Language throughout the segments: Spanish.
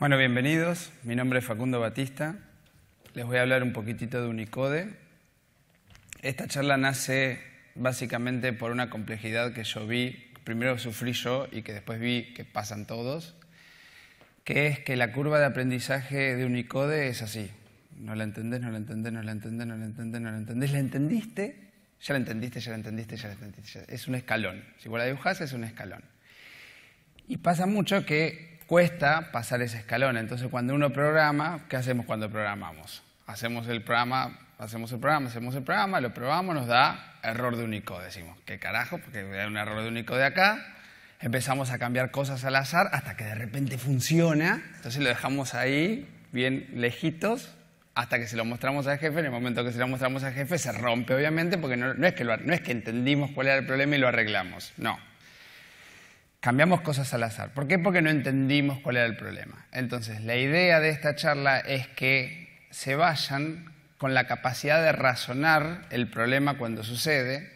Bueno, bienvenidos. Mi nombre es Facundo Batista. Les voy a hablar un poquitito de Unicode. Esta charla nace básicamente por una complejidad que yo vi, primero sufrí yo y que después vi que pasan todos, que es que la curva de aprendizaje de Unicode es así. No la entendés, no la entendés, no la entendés, no la entendés, no la entendés. ¿La entendiste? Ya la entendiste, ya la entendiste, ya la entendiste. Es un escalón. Si vos la dibujás, es un escalón. Y pasa mucho que cuesta pasar ese escalón. Entonces, cuando uno programa, ¿qué hacemos cuando programamos? Hacemos el programa, hacemos el programa, hacemos el programa, lo probamos, nos da error de único, Decimos, ¿qué carajo? Porque hay un error de de acá. Empezamos a cambiar cosas al azar hasta que de repente funciona. Entonces lo dejamos ahí, bien lejitos, hasta que se lo mostramos al jefe. En el momento que se lo mostramos al jefe se rompe, obviamente, porque no, es, que lo, no es que entendimos cuál era el problema y lo arreglamos. No, Cambiamos cosas al azar. ¿Por qué? Porque no entendimos cuál era el problema. Entonces, la idea de esta charla es que se vayan con la capacidad de razonar el problema cuando sucede,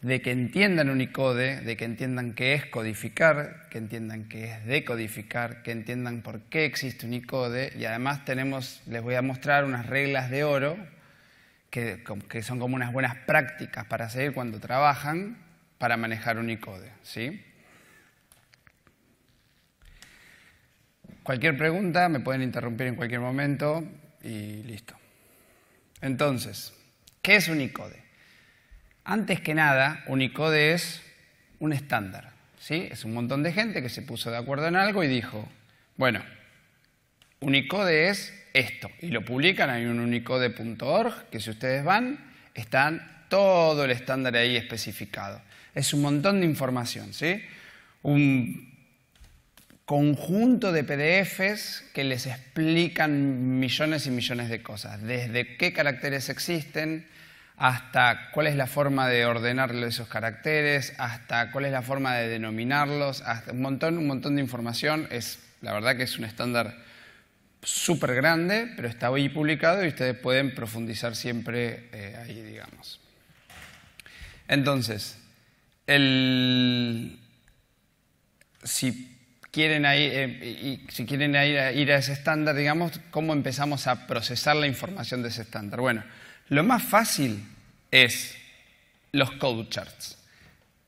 de que entiendan Unicode, de que entiendan qué es codificar, que entiendan qué es decodificar, que entiendan por qué existe Unicode y además tenemos, les voy a mostrar unas reglas de oro que, son como unas buenas prácticas para seguir cuando trabajan para manejar Unicode, ¿sí? Cualquier pregunta, me pueden interrumpir en cualquier momento y listo. Entonces, ¿qué es Unicode? Antes que nada, Unicode es un estándar. ¿sí? Es un montón de gente que se puso de acuerdo en algo y dijo, bueno, Unicode es esto. Y lo publican, en un unicode.org, que si ustedes van, están todo el estándar ahí especificado. Es un montón de información. ¿sí? Un conjunto de PDFs que les explican millones y millones de cosas, desde qué caracteres existen hasta cuál es la forma de ordenar esos caracteres, hasta cuál es la forma de denominarlos, hasta un montón, un montón de información. Es, la verdad que es un estándar súper grande, pero está hoy publicado y ustedes pueden profundizar siempre eh, ahí, digamos. Entonces, el, si quieren eh, si quieren eh, ir a, ese estándar, digamos, ¿cómo empezamos a procesar la información de ese estándar? Bueno, lo más fácil es los code charts.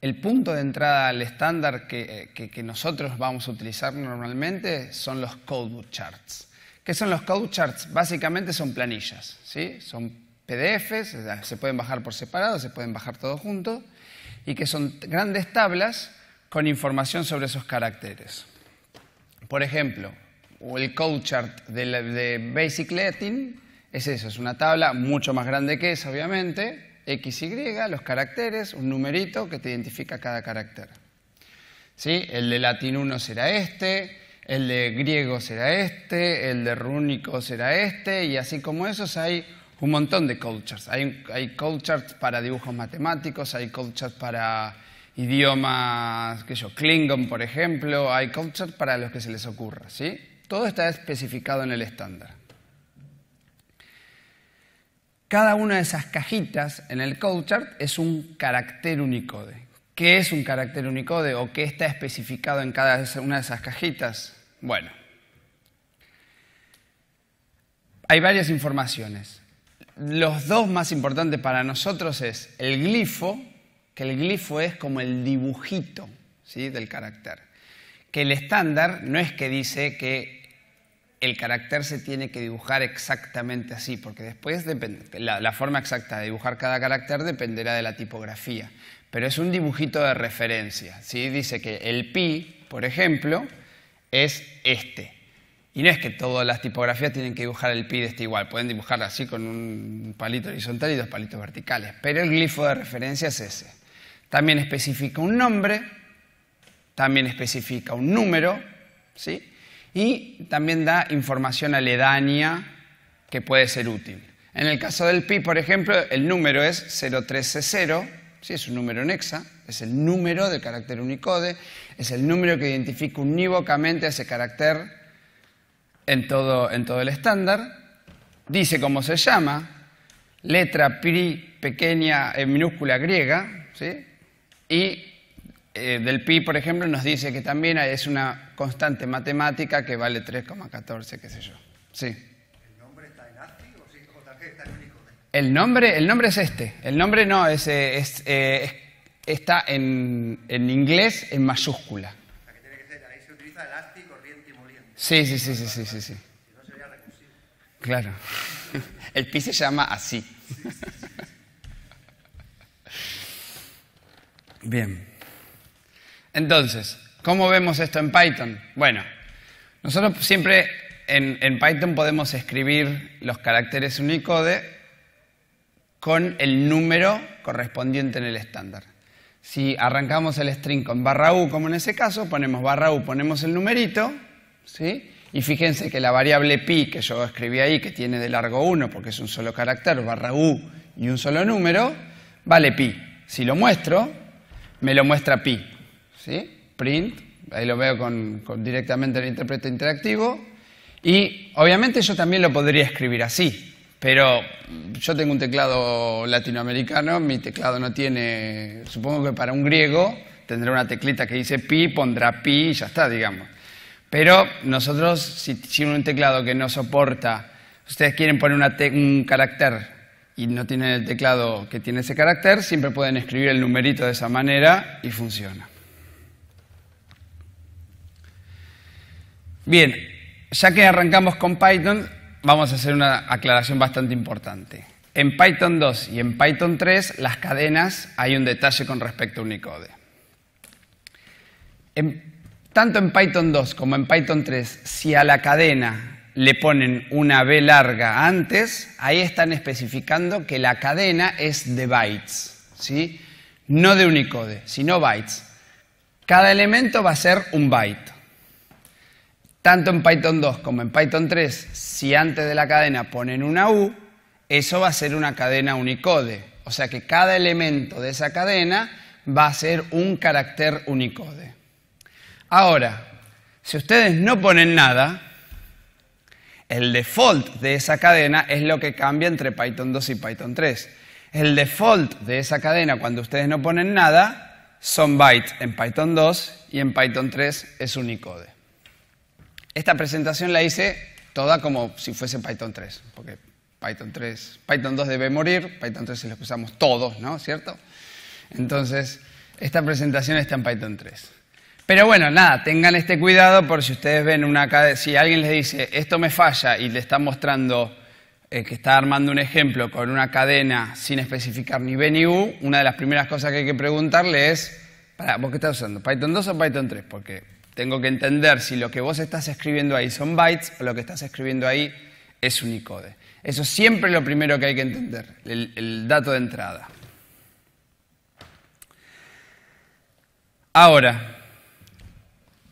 El punto de entrada al estándar que, eh, nosotros vamos a utilizar normalmente son los code charts. ¿Qué son los code charts? Básicamente son planillas, ¿sí? son PDFs, se pueden bajar por separado, se pueden bajar todos juntos, y que son grandes tablas con información sobre esos caracteres. Por ejemplo, el code chart de, Basic Latin es eso, es una tabla mucho más grande que esa, obviamente, X, Y, los caracteres, un numerito que te identifica cada carácter. ¿Sí? El de Latin 1 será este, el de griego será este, el de rúnico será este, y así como esos hay un montón de charts. Hay, hay charts para dibujos matemáticos, hay charts para idiomas, que yo, Klingon, por ejemplo, hay codechart para los que se les ocurra, ¿sí? Todo está especificado en el estándar. Cada una de esas cajitas en el codechart es un carácter unicode. ¿Qué es un carácter unicode o qué está especificado en cada una de esas cajitas? Bueno, hay varias informaciones. Los dos más importantes para nosotros es el glifo, que el glifo es como el dibujito del carácter, que el estándar no es que dice que el carácter se tiene que dibujar exactamente así, porque después la, forma exacta de dibujar cada carácter dependerá de la tipografía, pero es un dibujito de referencia. Dice que el pi, por ejemplo, es este. Y no es que todas las tipografías tienen que dibujar el pi de este igual, pueden dibujar así con un palito horizontal y dos palitos verticales, pero el glifo de referencia es ese también especifica un nombre, también especifica un número, ¿sí? Y también da información aledaña que puede ser útil. En el caso del pi, por ejemplo, el número es 0130, ¿sí? es un número en hexa, es el número del carácter unicode, es el número que identifica unívocamente ese carácter en todo, en todo el estándar. Dice cómo se llama, letra pi pequeña en eh, minúscula griega, ¿sí? Y eh, del pi, por ejemplo, nos dice que también es una constante matemática que vale 3,14, qué sé yo. Sí. ¿El nombre está en o, sí, o El nombre, el nombre es este. El nombre no, es, eh, eh, está en, inglés en mayúscula. O sea, que tiene que ser, ahí se utiliza el ASCII corriente y moliente. Sí, sí, sí, sí, sí, sí. sí. Si no sería recursivo. Claro. El pi se llama así. sí, Bien. Entonces, ¿cómo vemos esto en Python? Bueno, nosotros siempre en, Python podemos escribir los caracteres Unicode con el número correspondiente en el estándar. Si arrancamos el string con barra U, como en ese caso, ponemos barra U, ponemos el numerito, ¿sí? Y fíjense que la variable pi que yo escribí ahí, que tiene de largo 1 porque es un solo carácter, barra U y un solo número, vale pi. Si lo muestro, me lo muestra pi. ¿sí? Print, ahí lo veo con, con directamente el intérprete interactivo. Y obviamente yo también lo podría escribir así, pero yo tengo un teclado latinoamericano, mi teclado no tiene, supongo que para un griego tendrá una teclita que dice pi, pondrá pi y ya está, digamos. Pero nosotros, si tienen un teclado que no soporta, ustedes quieren poner un carácter y no tienen el teclado que tiene ese carácter, siempre pueden escribir el numerito de esa manera y funciona. Bien, ya que arrancamos con Python, vamos a hacer una aclaración bastante importante. En Python 2 y en Python 3, las cadenas, hay un detalle con respecto a Unicode. tanto en Python 2 como en Python 3, si a la cadena le ponen una B larga antes, ahí están especificando que la cadena es de bytes, ¿sí? No de unicode, sino bytes. Cada elemento va a ser un byte. Tanto en Python 2 como en Python 3, si antes de la cadena ponen una U, eso va a ser una cadena unicode. O sea que cada elemento de esa cadena va a ser un carácter unicode. Ahora, si ustedes no ponen nada, el default de esa cadena es lo que cambia entre Python 2 y Python 3. El default de esa cadena cuando ustedes no ponen nada son bytes en Python 2 y en Python 3 es unicode. Esta presentación la hice toda como si fuese Python 3, porque Python 3, Python 2 debe morir, Python 3 es lo usamos todos, ¿no? ¿Cierto? Entonces, esta presentación está en Python 3. Pero bueno, nada, tengan este cuidado por si ustedes ven una cadena. si alguien les dice esto me falla y le está mostrando eh, que está armando un ejemplo con una cadena sin especificar ni B ni U, una de las primeras cosas que hay que preguntarle es, para, ¿vos qué estás usando? ¿Python 2 o Python 3? Porque tengo que entender si lo que vos estás escribiendo ahí son bytes o lo que estás escribiendo ahí es unicode. Eso es siempre lo primero que hay que entender, el dato de entrada. Ahora,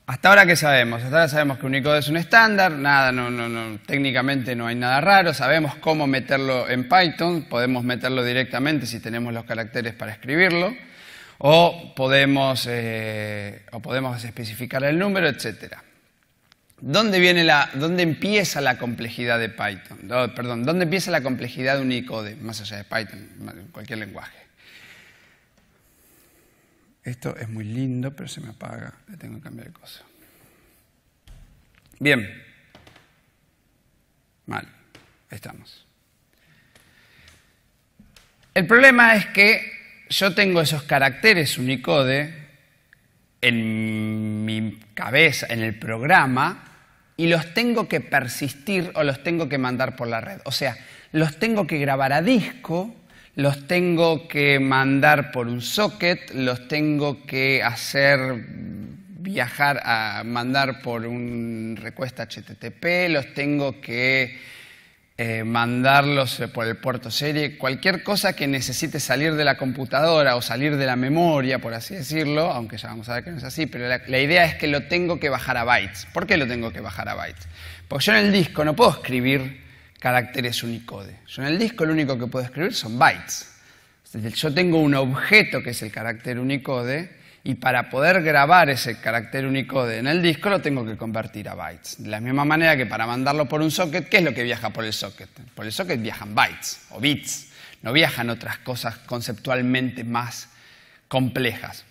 hasta ahora, ¿qué sabemos? Hasta ahora sabemos que Unicode es un estándar, nada, no, no, no, técnicamente no hay nada raro, sabemos cómo meterlo en Python, podemos meterlo directamente si tenemos los caracteres para escribirlo, o podemos, eh, o podemos especificar el número, etc. ¿Dónde, viene la, ¿Dónde empieza la complejidad de Python? perdón, empieza la complejidad Unicode, más allá de Python, cualquier lenguaje? Esto es muy lindo, pero se me apaga. Le tengo que cambiar de cosa. Bien. Mal. estamos. El problema es que yo tengo esos caracteres Unicode en mi cabeza, en el programa, y los tengo que persistir o los tengo que mandar por la red. O sea, los tengo que grabar a disco los tengo que mandar por un socket, los tengo que hacer viajar a mandar por un request HTTP, los tengo que eh, mandarlos eh, por el puerto serie, cualquier cosa que necesite salir de la computadora o salir de la memoria, por así decirlo, aunque ya vamos a ver que no es así, pero la, la idea es que lo tengo que bajar a bytes. ¿Por qué lo tengo que bajar a bytes? Porque yo en el disco no puedo escribir caracteres Unicode. Yo en el disco lo único que puedo escribir son bytes. Yo tengo un objeto que es el carácter Unicode y para poder grabar ese carácter Unicode en el disco lo tengo que convertir a bytes. De la misma manera que para mandarlo por un socket, ¿qué es lo que viaja por el socket? Por el socket viajan bytes o bits, no viajan otras cosas conceptualmente más complejas.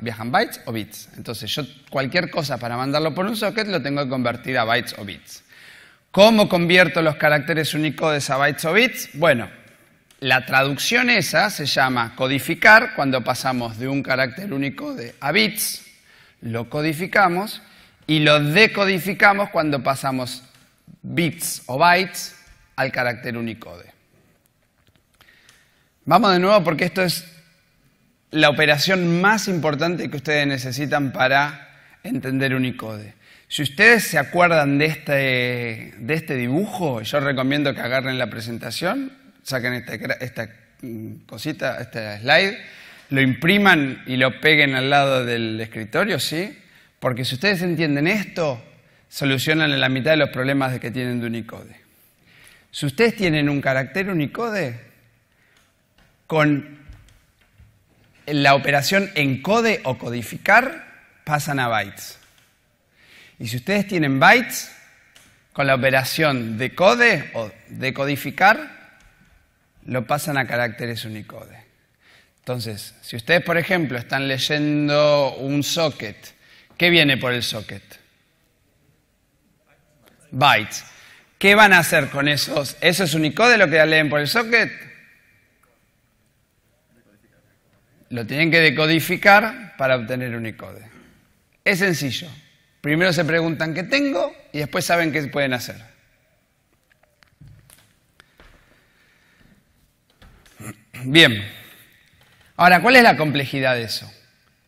viajan bytes o bits. Entonces yo cualquier cosa para mandarlo por un socket lo tengo que convertir a bytes o bits. ¿Cómo convierto los caracteres Unicode a bytes o bits? Bueno, la traducción esa se llama codificar cuando pasamos de un carácter Unicode a bits, lo codificamos y lo decodificamos cuando pasamos bits o bytes al carácter Unicode. Vamos de nuevo porque esto es la operación más importante que ustedes necesitan para entender Unicode. Si ustedes se acuerdan de este, de este dibujo, yo recomiendo que agarren la presentación, saquen este esta, esta mm, cosita, este slide, lo impriman y lo peguen al lado del escritorio, ¿sí? Porque si ustedes entienden esto, solucionan la mitad de los problemas que tienen de Unicode. Si ustedes tienen un carácter Unicode, con la operación encode o codificar, pasan a bytes. Y si ustedes tienen bytes, con la operación decode o decodificar, lo pasan a caracteres unicode. Entonces, si ustedes, por ejemplo, están leyendo un socket, ¿qué viene por el socket? Bytes. ¿Qué van a hacer con esos? ¿Eso es unicode lo que leen por el socket? Lo tienen que decodificar para obtener unicode. Es sencillo. Primero se preguntan qué tengo y después saben qué pueden hacer. Bien. Ahora, ¿cuál es la complejidad de eso?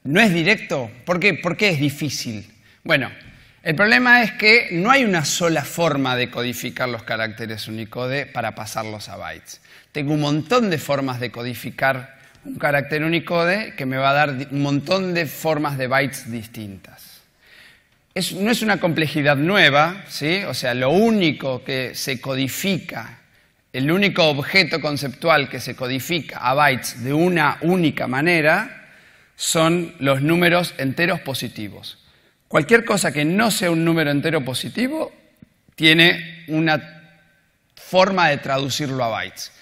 ¿No es directo? ¿Por qué? qué es difícil? Bueno, el problema es que no hay una sola forma de codificar los caracteres Unicode para pasarlos a bytes. Tengo un montón de formas de codificar un carácter Unicode que me va a dar un montón de formas de bytes distintas no es una complejidad nueva, ¿sí? o sea, lo único que se codifica, el único objeto conceptual que se codifica a bytes de una única manera son los números enteros positivos. Cualquier cosa que no sea un número entero positivo tiene una forma de traducirlo a bytes.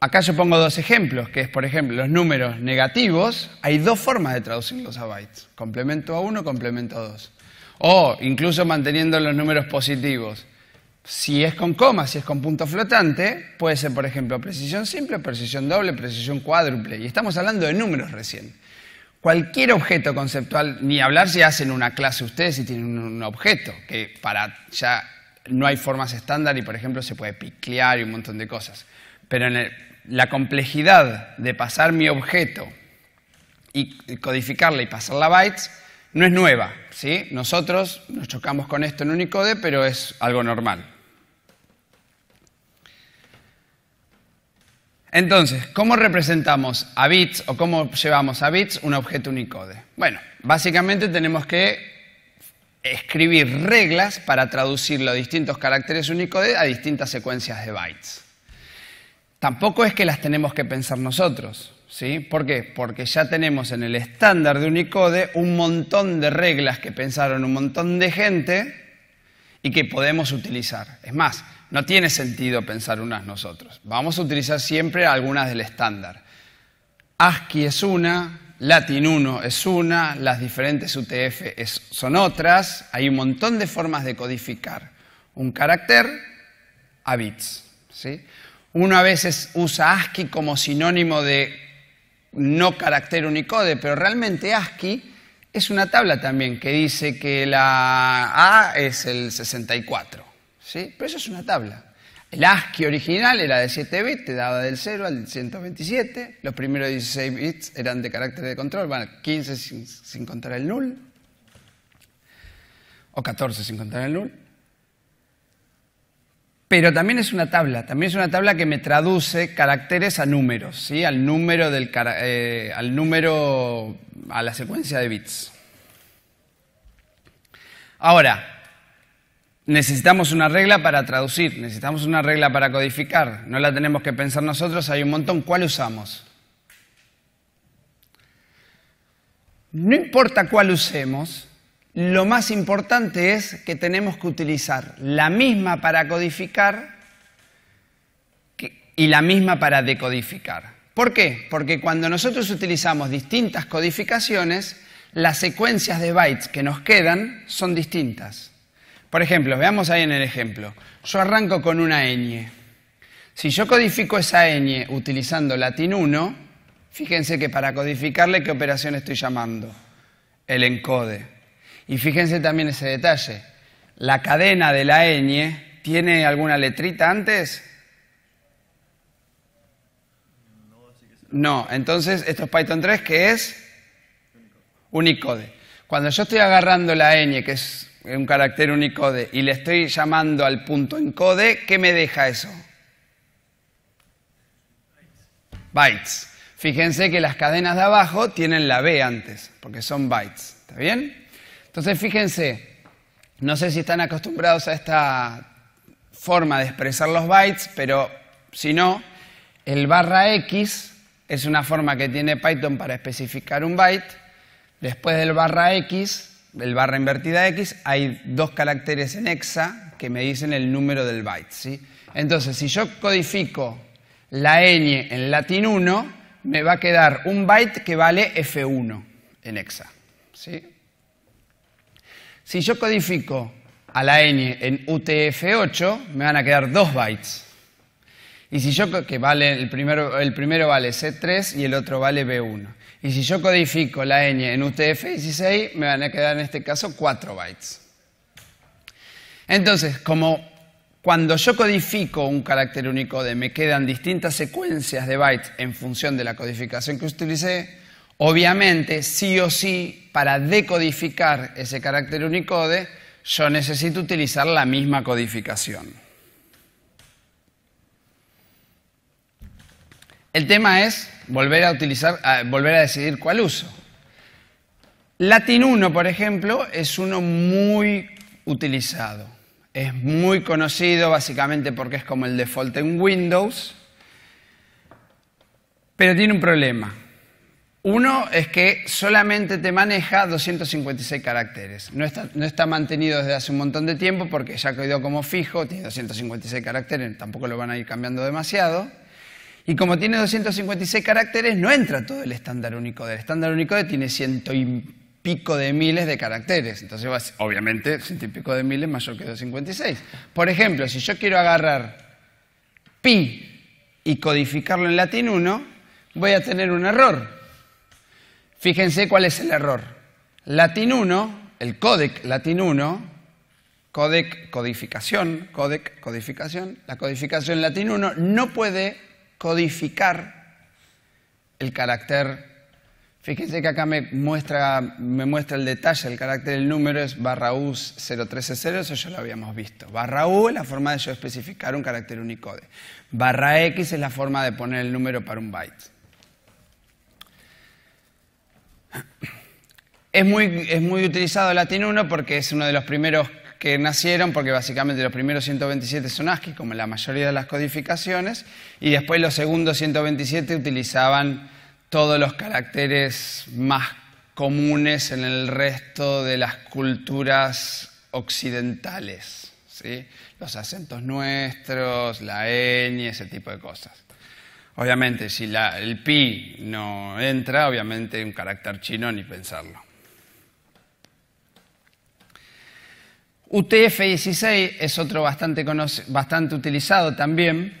Acá yo pongo dos ejemplos, que es por ejemplo los números negativos, hay dos formas de traducirlos a bytes, complemento a uno, complemento a dos o incluso manteniendo los números positivos. Si es con coma, si es con punto flotante, puede ser, por ejemplo, precisión simple, precisión doble, precisión cuádruple. Y estamos hablando de números recién. Cualquier objeto conceptual, ni hablar si hacen una clase ustedes, y tienen un objeto, que para ya no hay formas estándar y, por ejemplo, se puede piclear y un montón de cosas. Pero en la complejidad de pasar mi objeto y codificarla y pasarla bytes, no es nueva. ¿sí? Nosotros nos chocamos con esto en Unicode, pero es algo normal. Entonces, ¿cómo representamos a bits o cómo llevamos a bits un objeto Unicode? Bueno, básicamente tenemos que escribir reglas para traducir los distintos caracteres Unicode a distintas secuencias de bytes. Tampoco es que las tenemos que pensar nosotros. ¿Sí? ¿Por qué? Porque ya tenemos en el estándar de Unicode un montón de reglas que pensaron un montón de gente y que podemos utilizar. Es más, no tiene sentido pensar unas nosotros. Vamos a utilizar siempre algunas del estándar. ASCII es una, Latin 1 es una, las diferentes UTF son otras. Hay un montón de formas de codificar un carácter a bits. ¿sí? Uno a veces usa ASCII como sinónimo de no carácter Unicode, pero realmente ASCII es una tabla también que dice que la A es el 64, ¿sí? Pero eso es una tabla. El ASCII original era de 7 bits, te daba del 0 al 127, los primeros 16 bits eran de carácter de control, 15 sin, sin contar el null, o 14 sin contar el null. Pero también es una tabla, también es una tabla que me traduce caracteres a números, ¿sí? al, número del, eh, al número, a la secuencia de bits. Ahora, necesitamos una regla para traducir, necesitamos una regla para codificar, no la tenemos que pensar nosotros, hay un montón, ¿cuál usamos? No importa cuál usemos, lo más importante es que tenemos que utilizar la misma para codificar y la misma para decodificar. ¿Por qué? Porque cuando nosotros utilizamos distintas codificaciones, las secuencias de bytes que nos quedan son distintas. Por ejemplo, veamos ahí en el ejemplo. Yo arranco con una ñ. Si yo codifico esa ñ utilizando latín 1, fíjense que para codificarle, ¿qué operación estoy llamando? El encode. Y fíjense también ese detalle. La cadena de la ñ, ¿tiene alguna letrita antes? No, entonces esto es Python 3 que es Unicode. Cuando yo estoy agarrando la ñ, que es un carácter Unicode, y le estoy llamando al punto encode, ¿qué me deja eso? Bytes. Fíjense que las cadenas de abajo tienen la B antes, porque son bytes. ¿Está bien? Entonces, fíjense, no sé si están acostumbrados a esta forma de expresar los bytes, pero si no, el barra X es una forma que tiene Python para especificar un byte. Después del barra X, del barra invertida X, hay dos caracteres en hexa que me dicen el número del byte. Entonces, si yo codifico la ñ en latín 1, me va a quedar un byte que vale F1 en hexa. Si yo codifico a la n en UTF8, me van a quedar 2 bytes. Y si yo, que vale, el primero, el primero vale C3 y el otro vale B1. Y si yo codifico la n en UTF16, me van a quedar en este caso 4 bytes. Entonces, como cuando yo codifico un carácter Unicode me quedan distintas secuencias de bytes en función de la codificación que utilicé, Obviamente, sí o sí, para decodificar ese carácter Unicode, yo necesito utilizar la misma codificación. El tema es volver a, utilizar, volver a decidir cuál uso. Latin 1, por ejemplo, es uno muy utilizado. Es muy conocido básicamente porque es como el default en Windows, pero tiene un problema. Uno es que solamente te maneja 256 caracteres. No está, mantenido desde hace un montón de tiempo porque ya quedó como fijo, tiene 256 caracteres, tampoco lo van a ir cambiando demasiado. Y como tiene 256 caracteres, no entra todo el estándar único El estándar Unicode tiene ciento y pico de miles de caracteres. Entonces, obviamente, ciento y pico de miles mayor que 256. Por ejemplo, si yo quiero agarrar pi y codificarlo en latín 1, voy a tener un error Fíjense cuál es el error. Latin 1, el códec Latin 1, códec codificación, códec codificación, la codificación Latin 1 no puede codificar el carácter. Fíjense que acá me muestra, el detalle, el carácter del número es barra U 0130, eso ya lo habíamos visto. Barra U es la forma de yo especificar un carácter unicode. Barra X es la forma de poner el número para un byte. Es muy, es muy utilizado Latin 1 porque es uno de los primeros que nacieron, porque básicamente los primeros 127 son ASCII, como la mayoría de las codificaciones, y después los segundos 127 utilizaban todos los caracteres más comunes en el resto de las culturas occidentales, ¿sí? los acentos nuestros, la ñ, ese tipo de cosas. Obviamente, si el pi no entra, obviamente un carácter chino ni pensarlo. UTF-16 es otro bastante, bastante utilizado también.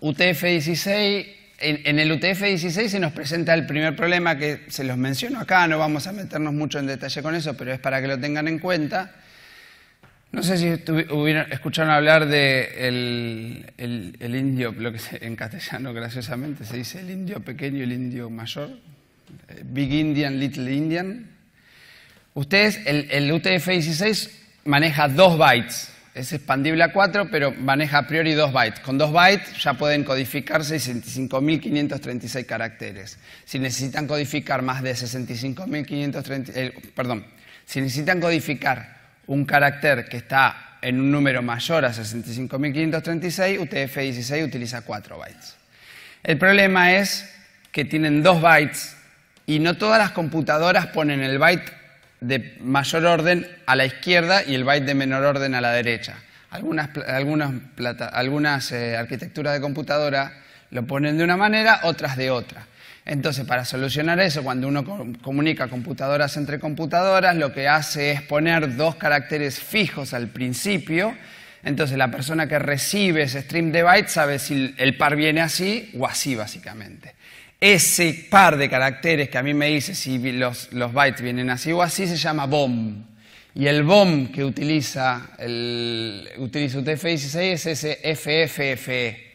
UTF-16, en, el UTF-16 se nos presenta el primer problema que se los menciono acá, no vamos a meternos mucho en detalle con eso, pero es para que lo tengan en cuenta. No sé si escucharon hablar de el, indio, lo que en castellano graciosamente se dice el indio pequeño el indio mayor, eh, Big Indian, Little Indian. Ustedes, el, UTF-16 maneja dos bytes, es expandible a cuatro, pero maneja a priori dos bytes. Con dos bytes ya pueden codificar 65.536 caracteres. Si necesitan codificar más de 65.536, perdón, si necesitan codificar un carácter que está en un número mayor a 65.536, UTF-16 utiliza 4 bytes. El problema es que tienen 2 bytes y no todas las computadoras ponen el byte de mayor orden a la izquierda y el byte de menor orden a la derecha. Algunas, algunas, algunas eh, arquitecturas de computadora lo ponen de una manera, otras de otra. Entonces, para solucionar eso, cuando uno comunica computadoras entre computadoras, lo que hace es poner dos caracteres fijos al principio. Entonces, la persona que recibe ese stream de bytes sabe si el par viene así o así, básicamente. Ese par de caracteres que a mí me dice si los, bytes vienen así o así se llama BOM. Y el BOM que utiliza, el, utiliza UTF-16 es ese FFFE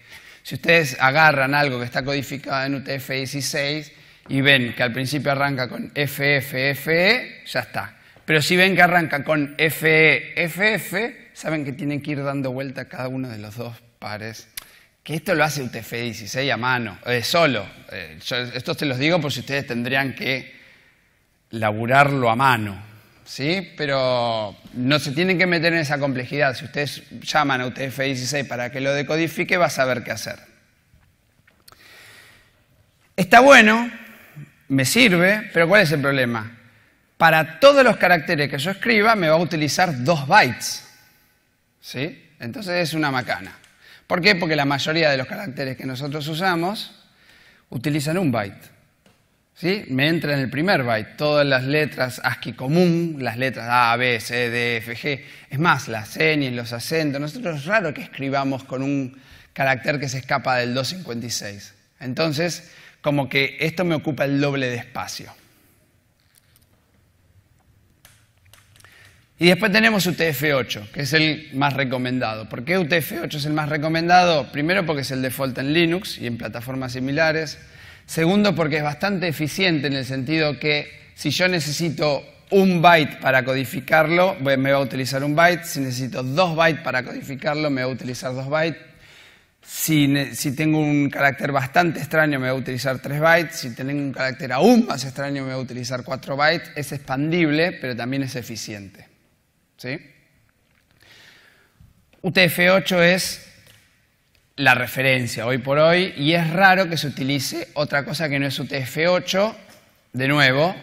si ustedes agarran algo que está codificado en UTF-16 y ven que al principio arranca con FFFE, ya está. Pero si ven que arranca con FEFF, e, saben que tienen que ir dando vuelta cada uno de los dos pares. Que esto lo hace UTF-16 a mano, eh, solo. Eh, esto te los digo por si ustedes tendrían que laburarlo a mano. ¿sí? Pero no se tienen que meter en esa complejidad. Si ustedes llaman a UTF-16 para que lo decodifique, va a saber qué hacer. Está bueno, me sirve, pero ¿cuál es el problema? Para todos los caracteres que yo escriba me va a utilizar dos bytes. ¿Sí? Entonces es una macana. ¿Por qué? Porque la mayoría de los caracteres que nosotros usamos utilizan un byte me entra en el primer byte. Todas las letras ASCII común, las letras A, B, C, D, F, G. Es más, las señas, los acentos. Nosotros es raro que escribamos con un carácter que se escapa del 256. Entonces, como que esto me ocupa el doble de espacio. Y después tenemos UTF-8, que es el más recomendado. ¿Por qué UTF-8 es el más recomendado? Primero porque es el default en Linux y en plataformas similares. Segundo, porque es bastante eficiente en el sentido que si yo necesito un byte para codificarlo, me va a utilizar un byte. Si necesito dos bytes para codificarlo, me va a utilizar dos bytes. Si, tengo un carácter bastante extraño, me va a utilizar tres bytes. Si tengo un carácter aún más extraño, me va a utilizar cuatro bytes. Es expandible, pero también es eficiente. utf UTF-8 es la referencia hoy por hoy y es raro que se utilice otra cosa que no es UTF-8, de nuevo,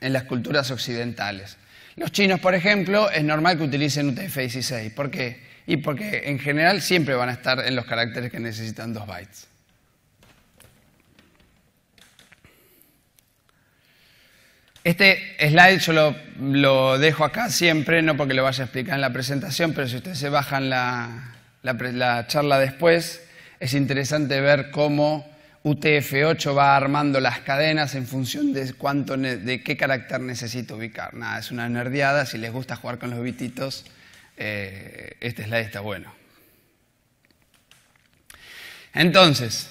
en las culturas occidentales. Los chinos, por ejemplo, es normal que utilicen UTF-16. ¿Por qué? Y porque en general siempre van a estar en los caracteres que necesitan 2 bytes. Este slide yo lo, lo, dejo acá siempre, no porque lo vaya a explicar en la presentación, pero si ustedes se bajan la, la, charla después, es interesante ver cómo UTF-8 va armando las cadenas en función de, cuánto, de qué carácter necesito ubicar. Nada, es una nerdiada. si les gusta jugar con los bititos, esta eh, este slide está bueno. Entonces,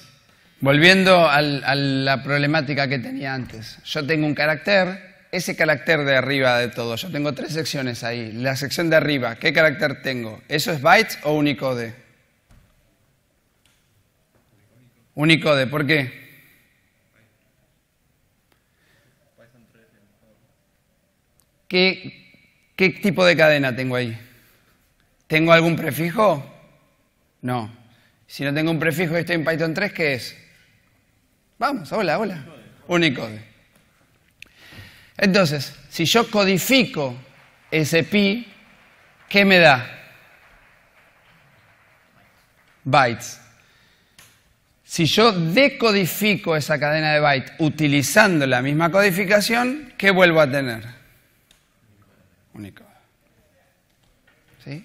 volviendo a la problemática que tenía antes. Yo tengo un carácter ese carácter de arriba de todo. Yo tengo tres secciones ahí. La sección de arriba, ¿qué carácter tengo? ¿Eso es bytes o unicode? Unicode, ¿por qué? ¿Qué, tipo de cadena tengo ahí? ¿Tengo algún prefijo? No. Si no tengo un prefijo y estoy en Python 3, ¿qué es? Vamos, hola, hola. Unicode. Entonces, si yo codifico ese pi, ¿qué me da? Bytes. Si yo decodifico esa cadena de bytes utilizando la misma codificación, ¿qué vuelvo a tener? Unicode. ¿Sí?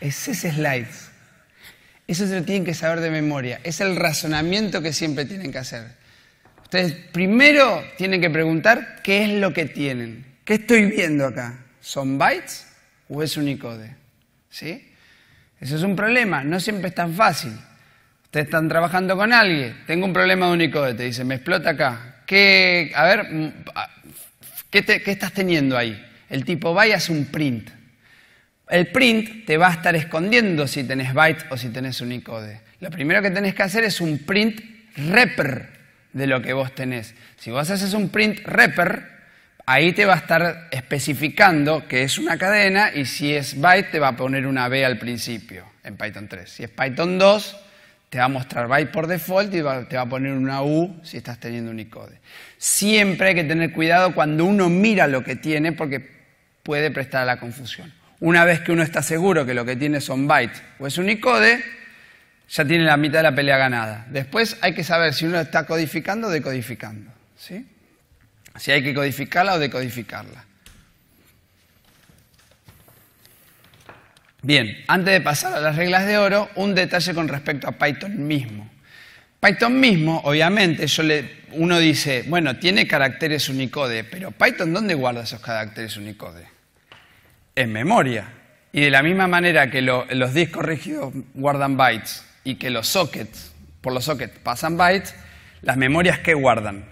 Es ese slide. Eso se lo tienen que saber de memoria. Es el razonamiento que siempre tienen que hacer. Ustedes primero tienen que preguntar qué es lo que tienen. ¿Qué estoy viendo acá? ¿Son bytes o es unicode? ¿Sí? Eso es un problema, no siempre es tan fácil. Ustedes están trabajando con alguien, tengo un problema de unicode, te dice, me explota acá. ¿Qué, a ver, mm, ¿qué, estás teniendo ahí? El tipo byte hace un print. El print te va a estar escondiendo si tenés bytes o si tenés unicode. Lo primero que tenés que hacer es un print repr, de lo que vos tenés. Si vos haces un print wrapper, ahí te va a estar especificando que es una cadena y si es byte te va a poner una B al principio en Python 3. Si es Python 2, te va a mostrar byte por default y te va a poner una U si estás teniendo un Unicode. Siempre hay que tener cuidado cuando uno mira lo que tiene porque puede prestar a la confusión. Una vez que uno está seguro que lo que tiene son bytes o es Unicode, ya tiene la mitad de la pelea ganada. Después hay que saber si uno está codificando o decodificando. ¿sí? Si hay que codificarla o decodificarla. Bien, antes de pasar a las reglas de oro, un detalle con respecto a Python mismo. Python mismo, obviamente, uno dice, bueno, tiene caracteres Unicode, pero Python, ¿dónde guarda esos caracteres Unicode? En memoria. Y de la misma manera que los discos rígidos guardan bytes y que los sockets, por los sockets pasan bytes, las memorias que guardan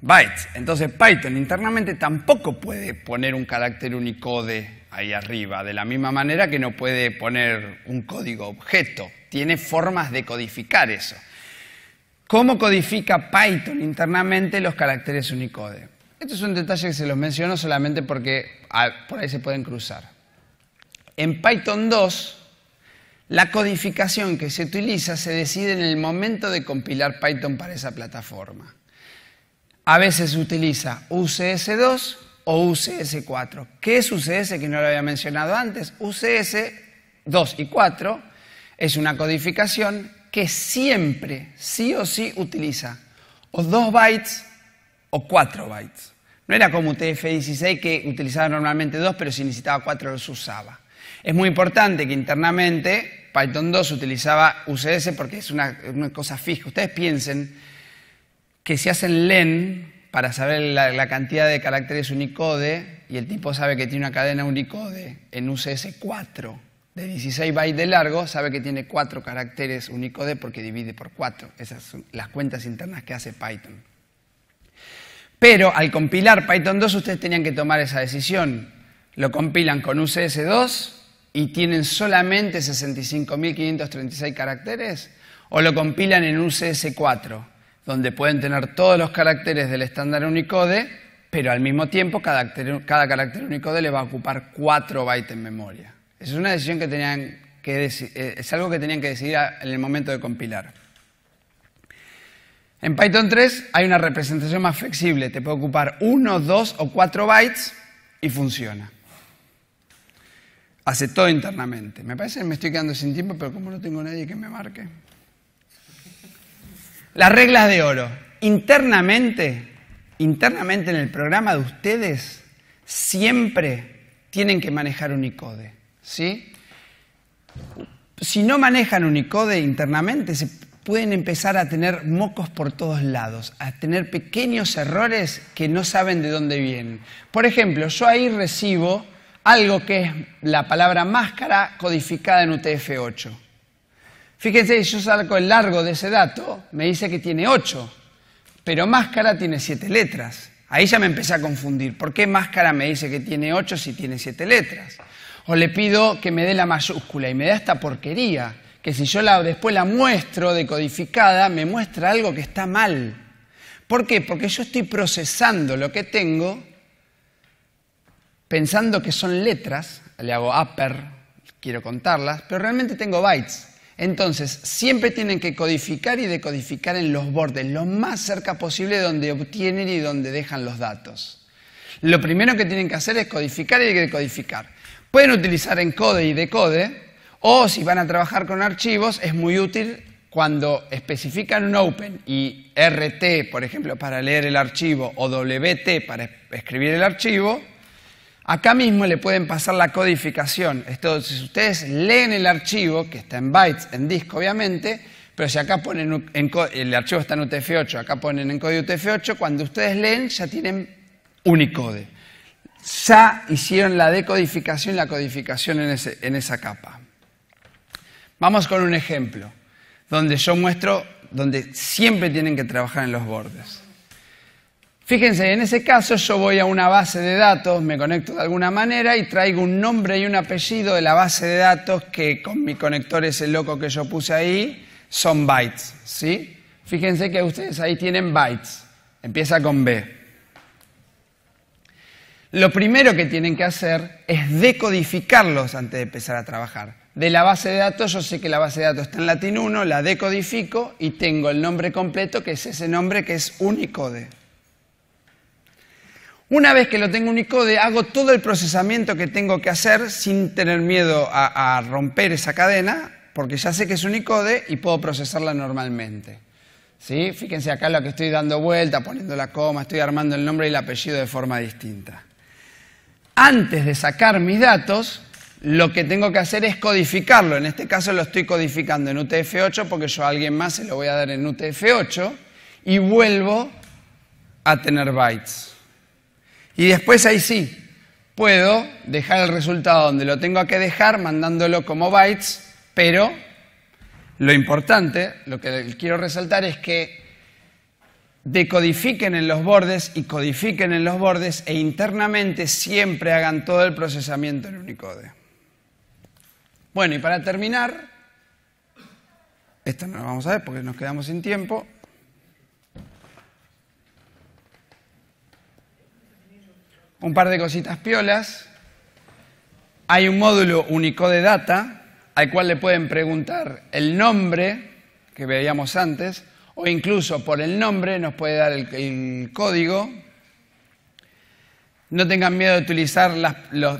bytes. Entonces Python internamente tampoco puede poner un carácter unicode ahí arriba, de la misma manera que no puede poner un código objeto. Tiene formas de codificar eso. ¿Cómo codifica Python internamente los caracteres unicode? Esto es un detalle que se los menciono solamente porque ah, por ahí se pueden cruzar. En Python 2, la codificación que se utiliza se decide en el momento de compilar Python para esa plataforma. A veces se utiliza UCS2 o UCS4. ¿Qué es UCS que no lo había mencionado antes? UCS2 y 4 es una codificación que siempre, sí o sí, utiliza o 2 bytes o 4 bytes. No era como UTF-16 que utilizaba normalmente 2, pero si necesitaba 4 los usaba. Es muy importante que internamente Python 2 utilizaba UCS porque es una, cosa fija. Ustedes piensen que si hacen len para saber la, cantidad de caracteres Unicode y el tipo sabe que tiene una cadena Unicode en UCS 4 de 16 bytes de largo, sabe que tiene 4 caracteres Unicode porque divide por 4. Esas son las cuentas internas que hace Python. Pero al compilar Python 2 ustedes tenían que tomar esa decisión. Lo compilan con UCS 2 y tienen solamente 65.536 caracteres, o lo compilan en un CS4, donde pueden tener todos los caracteres del estándar Unicode, pero al mismo tiempo cada, carácter Unicode le va a ocupar 4 bytes en memoria. Esa es una decisión que tenían que eh, es algo que tenían que decidir en el momento de compilar. En Python 3 hay una representación más flexible, te puede ocupar 1, 2 o 4 bytes y funciona hace todo internamente. Me parece que me estoy quedando sin tiempo, pero como no tengo nadie que me marque. Las reglas de oro. Internamente, internamente en el programa de ustedes, siempre tienen que manejar Unicode. ¿sí? Si no manejan Unicode internamente, se pueden empezar a tener mocos por todos lados, a tener pequeños errores que no saben de dónde vienen. Por ejemplo, yo ahí recibo algo que es la palabra máscara codificada en UTF-8. Fíjense, yo saco el largo de ese dato, me dice que tiene 8, pero máscara tiene 7 letras. Ahí ya me empecé a confundir. ¿Por qué máscara me dice que tiene 8 si tiene 7 letras? O le pido que me dé la mayúscula y me da esta porquería, que si yo la, después la muestro decodificada, me muestra algo que está mal. ¿Por qué? Porque yo estoy procesando lo que tengo pensando que son letras, le hago upper, quiero contarlas, pero realmente tengo bytes. Entonces, siempre tienen que codificar y decodificar en los bordes, lo más cerca posible donde obtienen y donde dejan los datos. Lo primero que tienen que hacer es codificar y decodificar. Pueden utilizar encode y decode, o si van a trabajar con archivos, es muy útil cuando especifican un open y RT, por ejemplo, para leer el archivo, o WT para escribir el archivo, Acá mismo le pueden pasar la codificación. Si ustedes leen el archivo, que está en bytes, en disco obviamente, pero si acá ponen, el archivo está en UTF-8, acá ponen en código UTF-8, cuando ustedes leen ya tienen Unicode. Ya hicieron la decodificación y la codificación en esa capa. Vamos con un ejemplo, donde yo muestro, donde siempre tienen que trabajar en los bordes. Fíjense, en ese caso yo voy a una base de datos, me conecto de alguna manera y traigo un nombre y un apellido de la base de datos que con mi conector ese loco que yo puse ahí son bytes, ¿sí? Fíjense que ustedes ahí tienen bytes, empieza con B. Lo primero que tienen que hacer es decodificarlos antes de empezar a trabajar. De la base de datos, yo sé que la base de datos está en latín 1, la decodifico y tengo el nombre completo, que es ese nombre que es unicode. Una vez que lo tengo Unicode, hago todo el procesamiento que tengo que hacer sin tener miedo a, romper esa cadena, porque ya sé que es Unicode y puedo procesarla normalmente. ¿Sí? Fíjense acá lo que estoy dando vuelta, poniendo la coma, estoy armando el nombre y el apellido de forma distinta. Antes de sacar mis datos, lo que tengo que hacer es codificarlo. En este caso lo estoy codificando en UTF-8 porque yo a alguien más se lo voy a dar en UTF-8 y vuelvo a tener bytes. Y después ahí sí, puedo dejar el resultado donde lo tengo que dejar, mandándolo como bytes, pero lo importante, lo que quiero resaltar es que decodifiquen en los bordes y codifiquen en los bordes e internamente siempre hagan todo el procesamiento en Unicode. Bueno, y para terminar, esto no lo vamos a ver porque nos quedamos sin tiempo, un par de cositas piolas. Hay un módulo Unicode Data al cual le pueden preguntar el nombre que veíamos antes o incluso por el nombre nos puede dar el, código. No tengan miedo de utilizar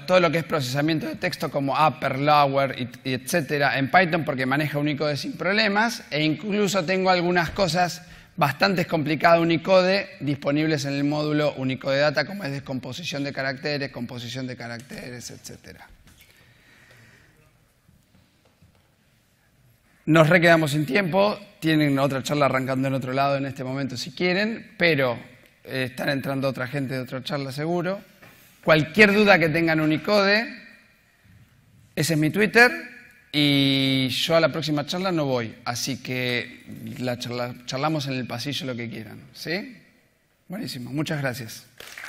todo lo que es procesamiento de texto como upper, lower, etcétera en Python porque maneja Unicode sin problemas e incluso tengo algunas cosas Bastante complicado Unicode disponibles en el módulo Unicode Data, como es descomposición de caracteres, composición de caracteres, etc. Nos requedamos sin tiempo, tienen otra charla arrancando en otro lado en este momento si quieren, pero eh, están entrando otra gente de otra charla seguro. Cualquier duda que tengan Unicode, ese es mi Twitter, y yo a la próxima charla no voy, así que charlamos en el pasillo lo que quieran. ¿Sí? Buenísimo, muchas gracias.